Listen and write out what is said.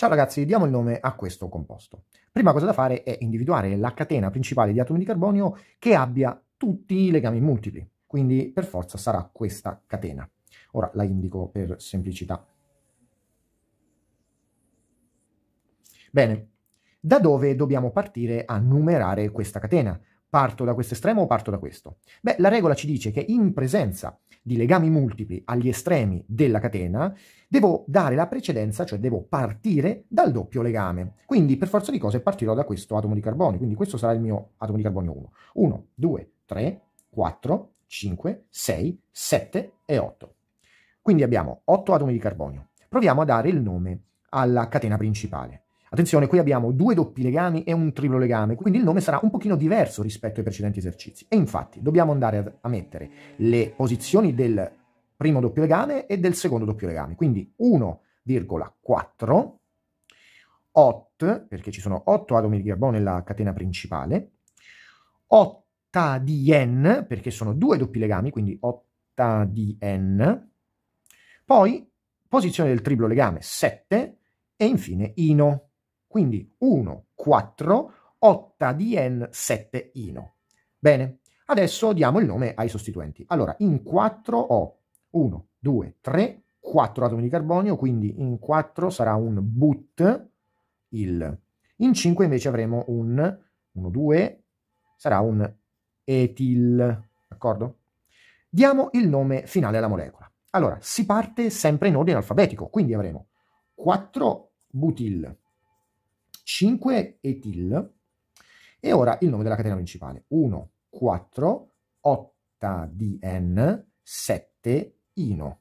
Ciao ragazzi, diamo il nome a questo composto. Prima cosa da fare è individuare la catena principale di atomi di carbonio che abbia tutti i legami multipli, quindi per forza sarà questa catena. Ora la indico per semplicità. Bene, da dove dobbiamo partire a numerare questa catena? Parto da questo estremo o parto da questo? Beh, la regola ci dice che in presenza di legami multipli agli estremi della catena, devo dare la precedenza, cioè devo partire dal doppio legame. Quindi per forza di cose partirò da questo atomo di carbonio, quindi questo sarà il mio atomo di carbonio 1. 1, 2, 3, 4, 5, 6, 7 e 8. Quindi abbiamo 8 atomi di carbonio. Proviamo a dare il nome alla catena principale. Attenzione, qui abbiamo due doppi legami e un triplo legame, quindi il nome sarà un pochino diverso rispetto ai precedenti esercizi. E infatti dobbiamo andare a mettere le posizioni del primo doppio legame e del secondo doppio legame, quindi 1,4 ot, perché ci sono 8 atomi di carbonio nella catena principale, di ottadien, perché sono due doppi legami, quindi di ottadien, poi posizione del triplo legame 7 e infine ino. Quindi 1, 4, 8 di n, 7 ino. Bene, adesso diamo il nome ai sostituenti. Allora, in 4 ho 1, 2, 3, 4 atomi di carbonio, quindi in 4 sarà un but, il. In 5 invece avremo un 1, 2, sarà un etil, d'accordo? Diamo il nome finale alla molecola. Allora, si parte sempre in ordine alfabetico, quindi avremo 4 butil, 5 etil e ora il nome della catena principale 1 4 8 di n 7 ino